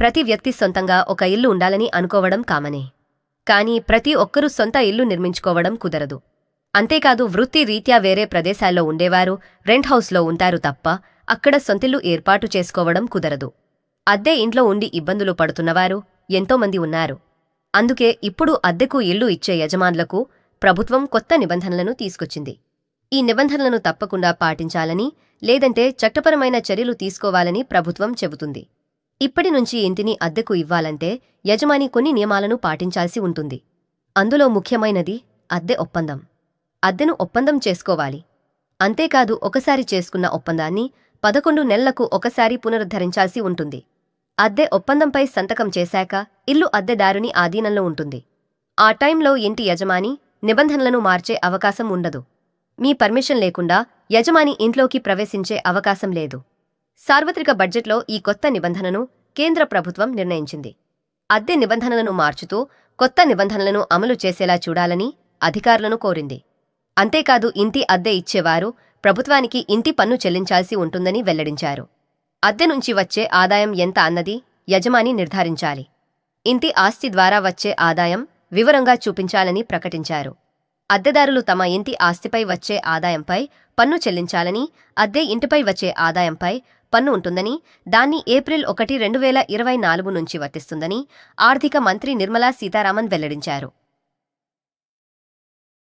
ప్రతి వ్యక్తి సొంతంగా ఒక ఇల్లు ఉండాలని అనుకోవడం కామనే కానీ ప్రతి ఒక్కరూ సొంత ఇల్లు నిర్మించుకోవడం కుదరదు అంతేకాదు వృత్తి రీత్యా వేరే ప్రదేశాల్లో ఉండేవారు రెంట్ హౌస్లో ఉంటారు తప్ప అక్కడ సొంతిల్లు ఏర్పాటు చేసుకోవడం కుదరదు అద్దె ఇంట్లో ఉండి ఇబ్బందులు పడుతున్నవారు ఎంతోమంది ఉన్నారు అందుకే ఇప్పుడు అద్దెకు ఇల్లు ఇచ్చే యజమానులకు ప్రభుత్వం కొత్త నిబంధనలను తీసుకొచ్చింది ఈ నిబంధనలను తప్పకుండా పాటించాలని లేదంటే చట్టపరమైన చర్యలు తీసుకోవాలని ప్రభుత్వం చెబుతుంది ఇప్పటి నుంచి ఇంటిని అద్దెకు ఇవ్వాలంటే యజమాని కొన్ని నియమాలను పాటించాల్సి ఉంటుంది అందులో ముఖ్యమైనది అద్దె ఒప్పందం అద్దెను ఒప్పందం చేసుకోవాలి అంతేకాదు ఒకసారి చేసుకున్న ఒప్పందాన్ని పదకొండు నెలలకు ఒకసారి పునరుద్ధరించాల్సి ఉంటుంది అద్దె ఒప్పందంపై సంతకం చేశాక ఇల్లు అద్దెదారుని ఆధీనంలో ఉంటుంది ఆ టైంలో ఇంటి యజమాని నిబంధనలను మార్చే అవకాశం ఉండదు మీ పర్మిషన్ లేకుండా యజమాని ఇంట్లోకి ప్రవేశించే అవకాశం లేదు సార్వత్రిక బడ్జెట్లో ఈ కొత్త నిబంధనను కేంద్ర ప్రభుత్వం నిర్ణయించింది అద్దె నిబంధనలను మార్చుతూ కొత్త నిబంధనలను అమలు చేసేలా చూడాలని అధికారులను కోరింది అంతేకాదు ఇంటి అద్దె ఇచ్చేవారు ప్రభుత్వానికి ఇంటి పన్ను చెల్లించాల్సి ఉంటుందని వెల్లడించారు అద్దె నుంచి వచ్చే ఆదాయం ఎంత అన్నది యజమాని నిర్ధారించాలి ఇంటి ఆస్తి ద్వారా వచ్చే ఆదాయం వివరంగా చూపించాలని ప్రకటించారు అద్దెదారులు తమ ఇంటి ఆస్తిపై వచ్చే ఆదాయంపై పన్ను చెల్లించాలని అద్దె ఇంటిపై వచ్చే ఆదాయంపై పన్ను ఉంటుందని దాన్ని ఏప్రిల్ ఒకటి రెండు వేల ఇరవై నాలుగు నుంచి వర్తిస్తుందని ఆర్థిక మంత్రి నిర్మలా సీతారామన్ వెల్లడించారు